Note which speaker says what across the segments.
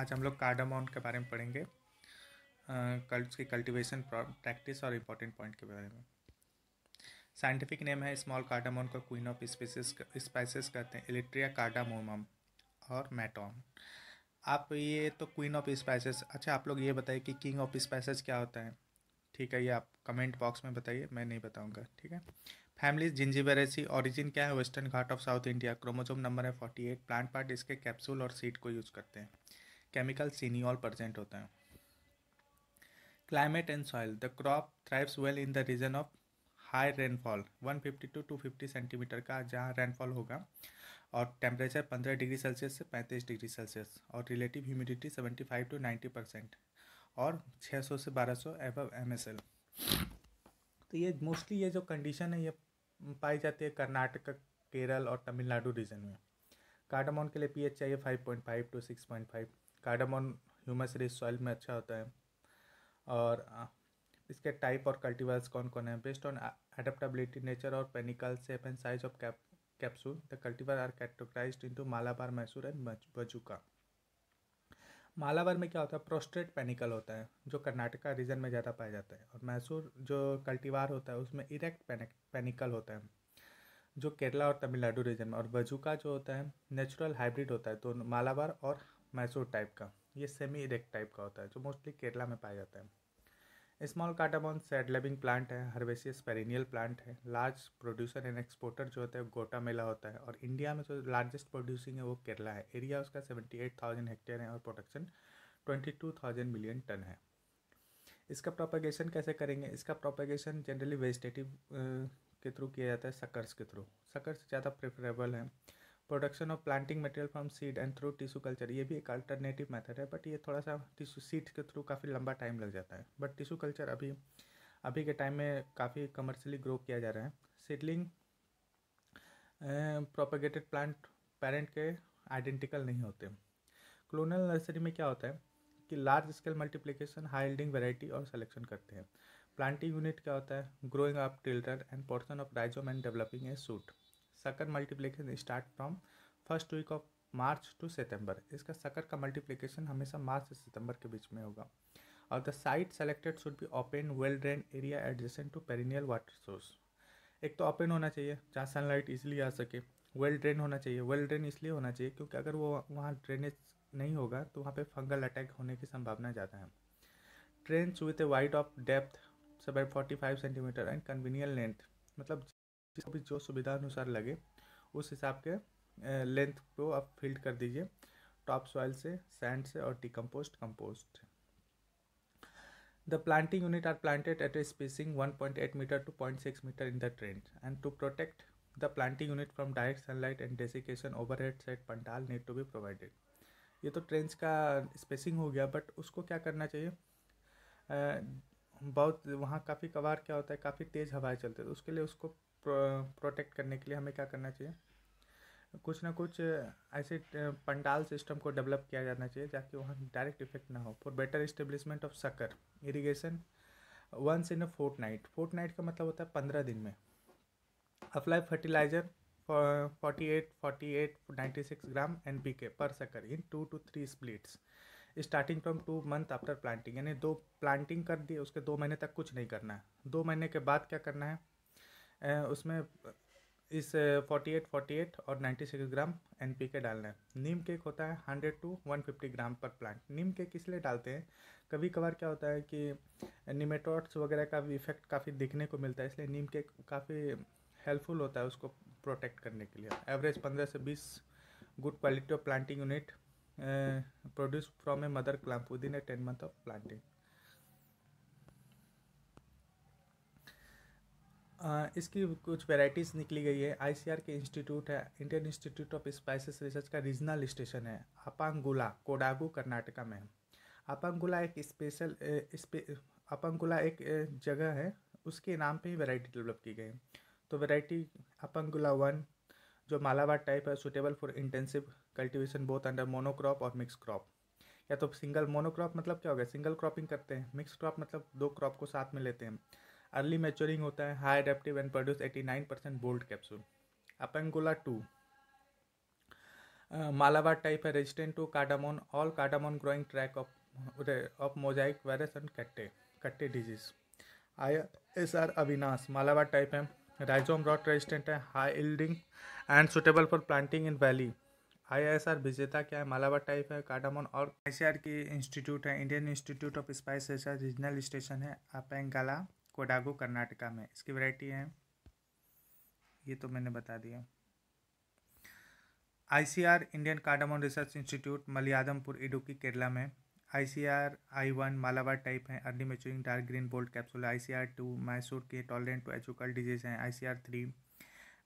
Speaker 1: आज हम लोग कार्डामोन के बारे में पढ़ेंगे कल उसकी कल्टिवेशन प्रैक्टिस और इम्पोर्टेंट पॉइंट के बारे में साइंटिफिक नेम है स्मॉल कार्डामोन को क्वीन ऑफ स्पीसीज स्पाइसेस कहते हैं इलेक्ट्रिया कार्डामोम और मैटोन आप ये तो क्वीन ऑफ स्पाइसेस अच्छा आप लोग ये बताइए कि किंग ऑफ स्पाइसेस क्या होता है ठीक है ये आप कमेंट बॉक्स में बताइए मैं नहीं बताऊंगा ठीक है फैमिली जिंजीबेरेसी ऑरिजिन क्या है western Ghat of south India chromosome number है फोर्टी एट प्लांट पार्ट इसके कैप्सूल और सीड को यूज़ करते हैं केमिकल सीनियॉल प्रजेंट होता है climate and soil the crop thrives well in the region of high rainfall 150 to 250 centimetre का जहाँ रेनफॉल होगा और टेम्परेचर 15 डिग्री सेल्सियस से 35 डिग्री सेल्सियस और रिलेटिव ह्यूमिडिटी 75 टू 90 परसेंट और 600 से 1200 सौ एबव एम तो ये मोस्टली ये जो कंडीशन है ये पाई जाती है कर्नाटक केरल और तमिलनाडु रीजन में कार्डामोन के लिए एच चाहिए five to five cardamom humus rich soil में अच्छा होता है और इसके टाइप और कल्टीवर्स कौन कौन है बेस्ड ऑन एडेप्टबिलिटी नेचर और panicle shape and size of cap the cultivar are are in two Malabar Mysore and bajuka Malabar में क्या होता है प्रोस्ट्रेट पेनिकल होता है जो कर्नाटका रीजन में ज़्यादा पाया जाता है और मैसूर जो कल्टीवार होता है उसमें इरेक्ट पेनिकल होता है जो केरला और तमिलनाडु रीजन में और वजूका जो होता है नेचुरल हाइब्रिड होता है तो मालाबार और मैसूर टाइप का ये सेमी इरेक्ट टाइप का होता है जो मोस्टली केरला में पाया जाता है स्मॉल काटाबॉन सैडलेबिंग प्लांट है हर्बेसियस पेरिनियल प्लांट है लार्ज प्रोड्यूसर एंड एक्सपोर्टर जो होता है गोटा मेला होता है और इंडिया में जो लार्जेस्ट प्रोड्यूसिंग है वो केरला है एरिया उसका सेवेंटी एट थाउजेंड हेक्टेयर है और production twenty two thousand million ton है इसका प्रोपेगेशन कैसे करेंगे इसका प्रोपेगेशन जनरली वेजिटेटिव के थ्रू किया जाता है सकर्स के थ्रू सकर्स ज़्यादा प्रेफरेबल है production of planting material from seed and through tissue culture ये भी एक अल्टरनेटिव मेथड है बट ये थोड़ा सा टिश्यू सीड के थ्रू काफ़ी लंबा टाइम लग जाता है बट टिश्यू कल्चर अभी अभी के टाइम में काफ़ी कमर्शियली ग्रो किया जा रहा है सीडलिंग प्रोपेगेटेड प्लांट पेरेंट के आइडेंटिकल नहीं होते क्लोनल नर्सरी में क्या होता है कि large scale multiplication high variety और सेलेक्शन करते हैं प्लांटिंग यूनिट क्या होता है growing up tiller and portion of rhizome and developing a shoot sucker multiplication start from first week of March to September इसका सकर का मल्टीप्लीकेशन हमेशा मार्च से सितंबर के बीच में होगा और the site selected should be open well drain area adjacent to perennial water source एक तो ओपन होना चाहिए जहाँ सनलाइट इजिली आ सके वेल ड्रेन होना चाहिए वेल ड्रेन इसलिए होना चाहिए क्योंकि अगर वो वहाँ ड्रेनेज नहीं होगा तो वहाँ पे फंगल अटैक होने की संभावना ज़्यादा है trench with a wide of depth सब forty five centimetre and convenient length मतलब जिस भी जो सुविधा अनुसार लगे उस हिसाब के लेंथ को आप फिल्ड कर दीजिए टॉप सॉइल से सैंड से और decomposed compost the planting unit are planted at a spacing 1.8 metre to 0.6 metre in the trench and to protect the planting unit from direct sunlight and desiccation overhead set pandal need to be provided ये तो trends का spacing हो गया but उसको क्या करना चाहिए बहुत वहाँ काफ़ी कबार क्या होता है काफ़ी तेज़ हवाएं चलते हैं तो उसके लिए उसको प्रोटेक्ट करने के लिए हमें क्या करना चाहिए कुछ ना कुछ ऐसे पंडाल सिस्टम को डेवलप किया जाना चाहिए ताकि वहाँ डायरेक्ट इफेक्ट ना हो for better establishment of sucker irrigation once in a fortnight fortnight का मतलब होता है पंद्रह दिन में apply fertiliser forty eight forty eight ninety six gram N P K per sucker in two two three splits starting from two month after planting यानी दो planting कर दिए उसके दो महीने तक कुछ नहीं करना है दो महीने के बाद क्या करना है उसमें इस फोर्टी एट फोर्टी एट और ninety six gram N P K डालना है नीम केक होता है hundred to one fifty gram per plant Neem cake इसलिए डालते हैं कभी कभार क्या होता है कि निमेटोट्स वगैरह का भी इफेक्ट काफ़ी दिखने को मिलता है इसलिए नीम केक काफ़ी हेल्पफुल होता है उसको प्रोटेक्ट करने के लिए एवरेज पंद्रह से बीस good quality of planting unit produce from a mother clump within a ten month of planting इसकी कुछ वेराइटीज़ निकली गई है आई के इंस्टीट्यूट है Indian Institute of Spices Research का रीजनल स्टेशन है अपांगुला कोडागू कर्नाटका में अपांगुला एक स्पेशल स्पे, अपंगुला एक जगह है उसके नाम पे ही वेराइटी डेवलप की गई तो वेराइटी अपंगुला वन जो मालाबार टाइप है suitable for intensive cultivation both under monocrop और मिक्स क्रॉप या तो सिंगल मोनोक्रॉप मतलब क्या हो गया सिंगल क्रॉपिंग करते हैं मिक्स क्रॉप मतलब दो क्रॉप को साथ में लेते हैं अर्ली मेच्योरिंग होता है high adaptive and produce 89 percent bold capsule Appangala two Malabar type है resistant to cardamom all cardamom growing tract of of mosaic virus and katte katte disease I S R Avinash Malabar type है राइजोम रॉट रेजिस्टेंट है high yielding and suitable for planting in valley I S R Vijetha क्या है Malabar type है cardamom और I C R की institute है Indian Institute of spice research regional station है अपेंगला कोडागो कर्नाटका में इसकी वैरायटी है ये तो मैंने बता दिया ICR Indian cardamom research institute Myladumpara Idukki Kerala में I C R I one Malabar type है early maturing dark green bold capsule I C R two Mysore के टॉलरेंट टू एचुकल डिजीज हैं I C R three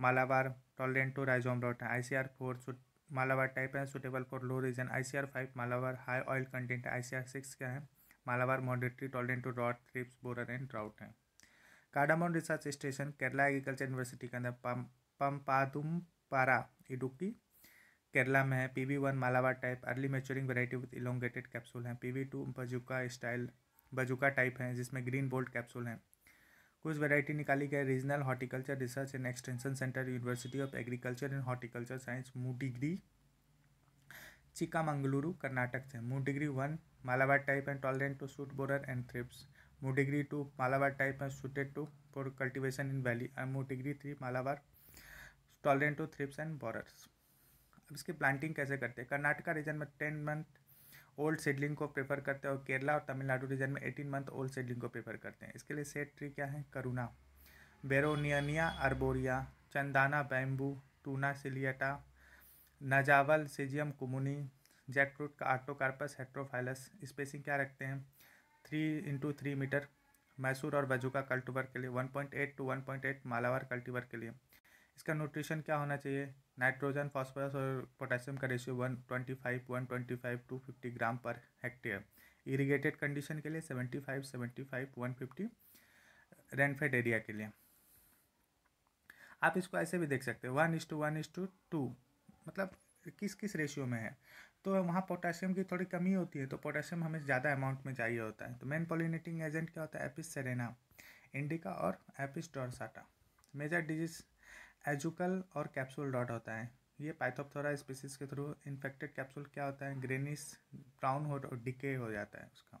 Speaker 1: Malabar tolerant to rhizome rot है I C R four Malabar type है suitable for low region I C R five Malabar high oil content I C are six क्या है Malabar moderately tolerant to rot thrips borer and drought हैं cardamom research station Kerala agriculture university के अंदर Pampadumpara Idukki Kerala में है P V one Malabar type early maturing variety with elongated capsule हैं P V two Vazhukka style Vazhukka type हैं जिसमें ग्रीन बोल्ट कैप्सूल हैं कुछ वेराइटी निकाली गई regional horticulture research and extension centre university of agriculture and horticulture science Mudigere Chikkamagaluru Karnataka से Mudigere one Malabar type and tolerant to shoot borer and thrips Mudigere two Malabar type and suited to for cultivation in valley and Mudigere three Malabar tolerant to thrips and borers अब इसकी planting कैसे करते हैं Karnataka region में ten month old seedling को prefer करते हैं और केरला और तमिलनाडु रीजन में एटीन मंथ ओल्ड सेडलिंग को प्रेफर करते हैं इसके लिए सेट ट्री क्या है karuna Vernonia arborea chandana bamboo Toona ciliata njaval Syzygium cumini jackfruit का आर्टोकार्पस हेट्रोफाइलस स्पेसिंग क्या रखते हैं three into three metre Mysore और बजूका कल्टीवर के लिए one point eight to one point eight Malabar cultivar के लिए इसका न्यूट्रिशन क्या होना चाहिए नाइट्रोजन फॉस्फोरस और पोटेशियम का ratio one twenty five one twenty five to fifty gram per hectare irrigated condition के लिए seventy five seventy five one fifty rainfed area के लिए आप इसको ऐसे भी देख सकते हैं one is to one is to two मतलब किस किस रेशियो में है तो वहाँ पोटेशियम की थोड़ी कमी होती है तो पोटेशियम हमें ज़्यादा अमाउंट में चाहिए होता है तो मेन पोलिनेटिंग एजेंट क्या होता है एपिस सेरेना इंडिका और Apis dorsata major disease azhukal और कैप्सूल डॉट होता है ये पाइथोपथोरा स्पीसीज के थ्रू इन्फेक्टेड कैप्सूल क्या होता है ग्रेनिस ब्राउन हो डिके हो जाता है उसका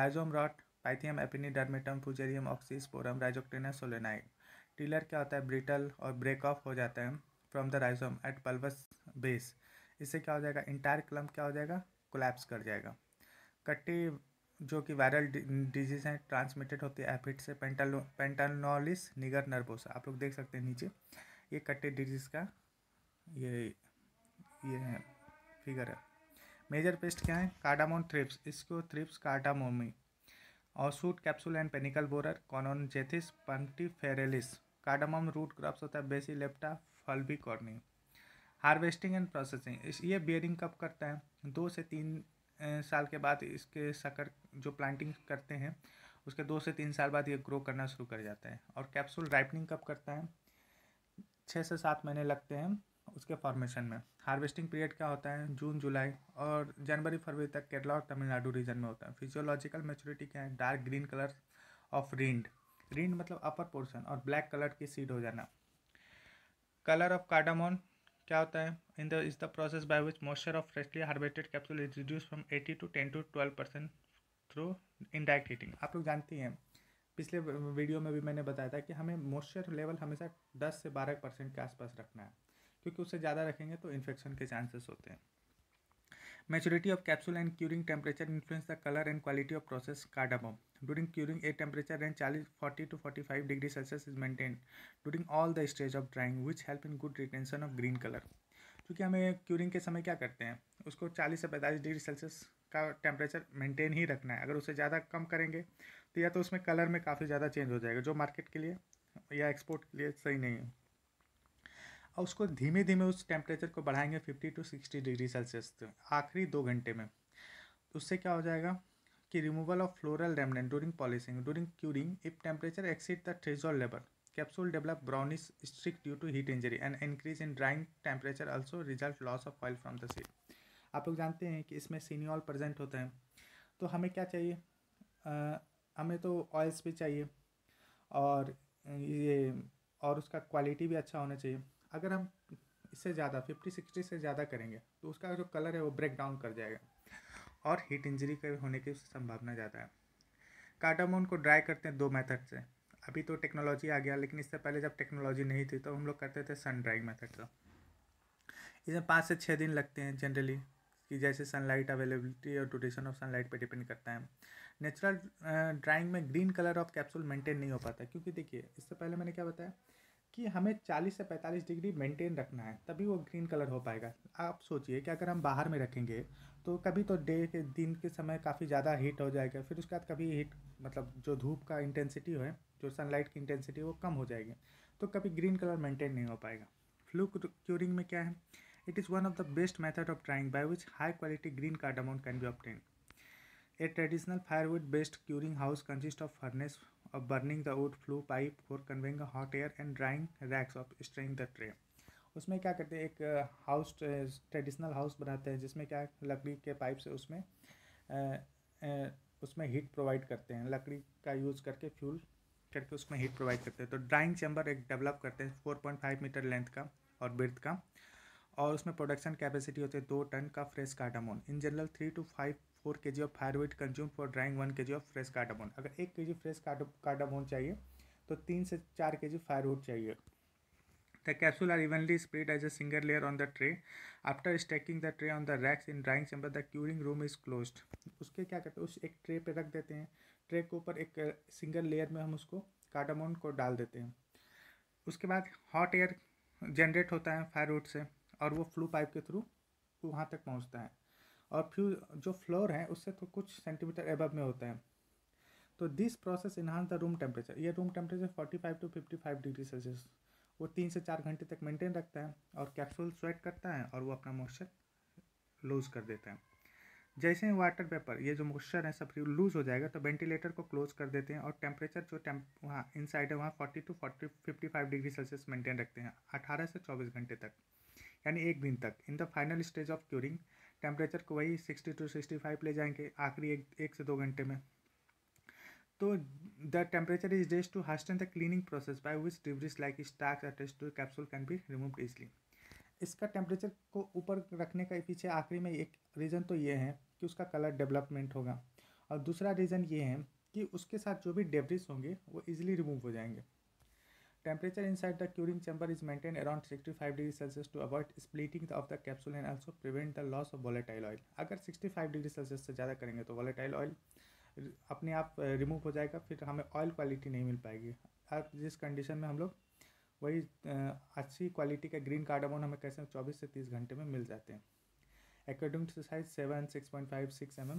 Speaker 1: rhizome rot Pythium aphanidermatum Fusarium oxysporum Rhizoctonia solani tiller क्या होता है ब्रिटल और ब्रेक ऑफ हो जाता है from the rhizome at bulbous base इससे क्या हो जाएगा इंटायर क्लम्प क्या हो जाएगा कोलैप्स कर जाएगा कट्टी जो कि वायरल डिजीज हैं ट्रांसमिटेड होती है एफिड से पेंटानोलिस निगर नर्वोसा आप लोग देख सकते हैं नीचे ये कट्टे डिजीज का ये ये है फिगर है मेजर पेस्ट क्या है कार्डामोन थ्रिप्स इसको thrips cardamomi shoot capsule and panicle borer Conogethes फेरेलिस कार्डामोम रूट क्रॉप्स होता है Basilepta fulvicorne harvesting and processing इस ये बियरिंग कब करता है दो से तीन साल के बाद इसके सकर जो प्लांटिंग करते हैं उसके दो से तीन साल बाद ये ग्रो करना शुरू कर जाता है और कैप्सूल राइपनिंग कब करता है छः से सात महीने लगते हैं उसके फॉर्मेशन में हार्वेस्टिंग पीरियड क्या होता है जून जुलाई और जनवरी फरवरी तक केरला और तमिलनाडु रीजन में होता है फिजियोलॉजिकल मेचोरिटी क्या है dark green colour of rind rind मतलब अपर पोर्शन और ब्लैक कलर की सीड हो जाना कलर ऑफ कार्डामोन क्या होता है in the is the process by which moisture of freshly harvested capsule is reduce from eighty to ten to twelve percent through indirect heating आप लोग जानती हैं पिछले वीडियो में भी मैंने बताया था कि हमें मॉइस्चर लेवल हमेशा दस से बारह परसेंट के आसपास रखना है क्योंकि उससे ज़्यादा रखेंगे तो इन्फेक्शन के चांसेस होते हैं Maturity of capsule and curing temperature influence the color and quality of processed cardamom. During curing, a temperature range 40 to 45 degrees Celsius is maintained during all the stage of drying, which help in good retention of green color. क्योंकि हमें curing के समय क्या करते हैं उसको 40 से 45 degree Celsius का टेम्परेचर मेंटेन ही रखना है अगर उसे ज़्यादा कम करेंगे तो या तो उसमें कलर में काफ़ी ज़्यादा चेंज हो जाएगा जो मार्केट के लिए या एक्सपोर्ट के लिए सही नहीं है और उसको धीमे धीमे उस टेम्परेचर को बढ़ाएंगे fifty to sixty degree Celsius तक आखिरी दो घंटे में तो उससे क्या हो जाएगा कि removal of floral remnant during polishing during curing if temperature exceed the threshold level develop develop brownish streak due to heat injury and increase in drying temperature also result loss of oil from the seed आप लोग जानते हैं कि इसमें oil present होते हैं तो हमें क्या चाहिए आ, हमें तो ऑयल्स भी चाहिए और ये और उसका क्वालिटी भी अच्छा होना चाहिए अगर हम इससे ज़्यादा फिफ्टी सिक्सटी से ज़्यादा करेंगे तो उसका जो कलर है वो ब्रेक डाउन कर जाएगा और हीट इंजरी के होने की संभावना ज़्यादा है कार्डामोन को ड्राई करते हैं दो मेथड से अभी तो टेक्नोलॉजी आ गया लेकिन इससे पहले जब टेक्नोलॉजी नहीं थी तो हम लोग करते थे सन ड्राइंग मेथड का इसमें पाँच से छः दिन लगते हैं जनरली कि जैसे सनलाइट अवेलेबिलिटी और ड्यूरेशन ऑफ सनलाइट पर डिपेंड करता है नेचुरल ड्राइंग में green colour of capsule maintain नहीं हो पाता क्योंकि देखिए इससे पहले मैंने क्या बताया कि हमें 40 से 45 डिग्री मेंटेन रखना है तभी वो ग्रीन कलर हो पाएगा आप सोचिए कि अगर हम बाहर में रखेंगे तो कभी तो डे के दिन के समय काफ़ी ज़्यादा हीट हो जाएगा फिर उसके बाद कभी हीट मतलब जो धूप का इंटेंसिटी है जो सनलाइट की इंटेंसिटी है वो कम हो जाएगी तो कभी ग्रीन कलर मेंटेन नहीं हो पाएगा फ्लू क्यूरिंग में क्या है it is one of the best method of drying by which high quality green amount can be obtained a traditional firewood based curing house consist of furnace of burning the wood flue pipe for conveying hot air and drying racks of string the tray उसमें क्या करते हैं एक house traditional house बनाते हैं जिसमें क्या लकड़ी के पाइप से उसमें uh, uh, उसमें हीट प्रोवाइड करते हैं लकड़ी का यूज़ करके फ्यूल करके उसमें हीट प्रोवाइड करते हैं तो ड्राइंग चैम्बर एक डेवलप करते हैं four point five metre length का और ब्रथ का और उसमें प्रोडक्शन कैपेसिटी होती है दो टन का fresh cardamom in general three to five four K G of fire wood consume for drying one K G of fresh कार्डामोन अगर एक के जी फ्रेश कार्डामोन चाहिए तो तीन से चार के जी फायर वुड चाहिए the capsule are evenly spread as a single layer on the tray after stacking the tray on the racks in drying chamber the curing room is close उसके क्या करते हैं उस एक tray पे रख देते हैं ट्रे के ऊपर एक सिंगल लेयर में हम उसको कार्डामोन को डाल देते हैं उसके बाद हॉट एयर जनरेट होता है वुड से और वो फ्लू पाइप के थ्रू वहाँ तक पहुँचता है और फ्यू जो फ्लोर है उससे तो कुछ सेंटीमीटर एबव में होते हैं तो this process enhance the room temperature ये room temperature five to fifty five degree Celsius वो तीन से चार घंटे तक मेंटेन रखता है और कैप्सूल स्वेट करता है और वो अपना मॉइस्चर लूज़ कर देते हैं जैसे ही वाटर पेपर ये जो मॉइस्चर है सब लूज़ हो जाएगा तो वेंटिलेटर को क्लोज कर देते हैं और टेम्परेचर जो टेम्प वहाँ इन साइड है वहाँ forty two forty fifty five degree Celsius maintain रखते हैं अठारह से चौबीस घंटे तक यानी एक दिन तक in the final stage of curing temperature को वही सिक्सटी टू सिक्सटी फाइव ले जाएंगे आखिरी एक एक से दो घंटे में तो द टेम्परेचर इज डेज to hasten the cleaning process by which debris like stalks attached to capsule can be remove easily इसका टेम्परेचर को ऊपर रखने का पीछे आखिरी में एक रीज़न तो ये है कि उसका कलर डेवलपमेंट होगा और दूसरा रीज़न ये है कि उसके साथ जो भी डेब्रिज होंगे वो इजिली रिमूव हो जाएंगे Temperature inside the curing chamber is maintained around 65 degrees Celsius to avoid splitting of the capsule and also prevent the loss of volatile oil. अगर 65 डिग्री सेल्सियस से ज़्यादा करेंगे तो volatile oil अपने आप रिमूव हो जाएगा फिर हमें ऑयल क्वालिटी नहीं मिल पाएगी अब जिस कंडीशन में हम लोग वही अच्छी क्वालिटी का ग्रीन कार्डामोन हमें कैसे 24 से 30 घंटे में मिल जाते हैं according to size seven six point five six M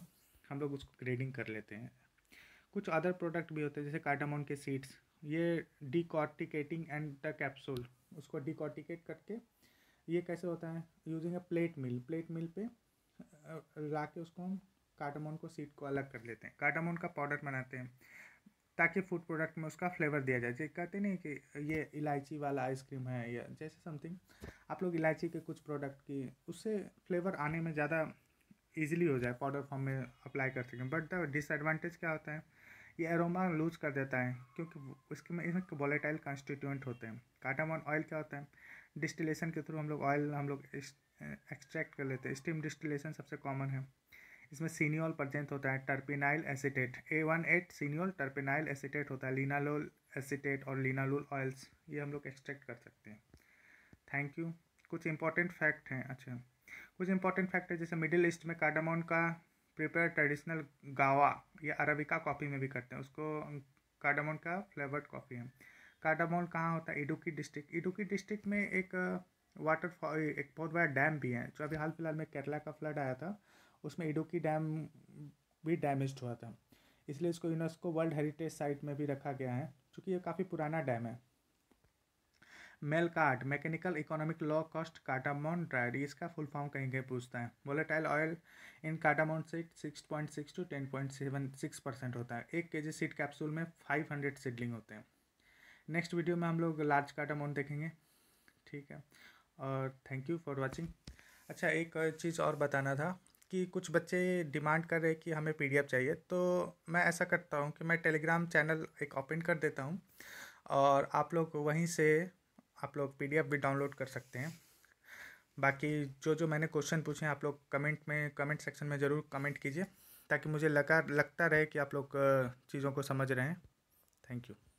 Speaker 1: हम लोग उसको ग्रेडिंग कर लेते हैं कुछ अदर प्रोडक्ट भी होते हैं जैसे कार्डामोन के सीड्स ये डिकॉर्टिकेटिंग एंड द कैप्सूल उसको डिकॉर्टिकेट करके ये कैसे होता है using a plate mill plate mill पे ला के उसको हम कार्टामोन को सीड को अलग कर लेते हैं कार्टामोन का पाउडर बनाते हैं ताकि फूड प्रोडक्ट में उसका फ्लेवर दिया जाए जैसे कहते नहीं कि ये इलायची वाला आइसक्रीम है या जैसे समथिंग आप लोग इलायची के कुछ प्रोडक्ट की उससे फ्लेवर आने में ज़्यादा ईजिली हो जाए पाउडर फॉर्म में अप्लाई कर सकें बट द डिसएडवांटेज क्या होता है ये एरोमा लूज़ कर देता है क्योंकि उसके में इसमें वॉलेटाइल कॉन्स्टिट्यूंट होते हैं काटामॉन ऑयल क्या होता है डिस्टिलेशन के थ्रू हम लोग ऑयल हम लोग एक्सट्रैक्ट कर लेते हैं स्टीम डिस्टिलेशन सबसे कॉमन है इसमें सीनियोल प्रजेंट होता है terpinyl acetate a one eight cineole terpinyl acetate होता है लीनालोल एसिडेट और लीनालोल ऑयल्स ये हम लोग एक्सट्रैक्ट कर सकते हैं थैंक यू कुछ इंपॉर्टेंट फैक्ट हैं अच्छा कुछ इंपॉर्टेंट फैक्ट है जैसे मिडिल ईस्ट में कार्डामोन का प्रिपेयर ट्रेडिशनल गावा या अरबिका कॉफ़ी में भी करते हैं उसको कार्डामोन का फ्लेवर्ड कॉफ़ी है कार्डामोन कहाँ होता है इडुकी डिस्ट्रिक्ट इडुकी डिस्ट्रिक्ट में एक वाटरफॉल एक बहुत बड़ा डैम भी है जो अभी हाल फिलहाल में केरला का फ्लड आया था उसमें इडुकी डैम भी डैमेज हुआ था इसलिए इसको यूनेस्को वर्ल्ड हेरिटेज साइट में भी रखा गया है चूँकि ये काफ़ी पुराना डैम है mail card mechanical economic law cost cardamom tried इसका फुल फॉर्म कहीं कहीं पूछता है volatile oil in cardamom seed six point six to ten point seven six percent होता है एक के जी सीट कैप्सूल में फाइव हंड्रेड सीडलिंग होते हैं नेक्स्ट वीडियो में हम लोग लार्ज काटामोन देखेंगे ठीक है और थैंक यू फॉर वॉचिंग अच्छा एक चीज़ और बताना था कि कुछ बच्चे डिमांड कर रहे हैं कि हमें पी चाहिए तो मैं ऐसा करता हूँ कि मैं टेलीग्राम चैनल एक ओपन कर देता हूँ और आप लोग वहीं से आप लोग पी भी डाउनलोड कर सकते हैं बाकी जो जो मैंने क्वेश्चन पूछे आप लोग कमेंट में कमेंट सेक्शन में ज़रूर कमेंट कीजिए ताकि मुझे लगा लगता रहे कि आप लोग चीज़ों को समझ रहे हैं थैंक यू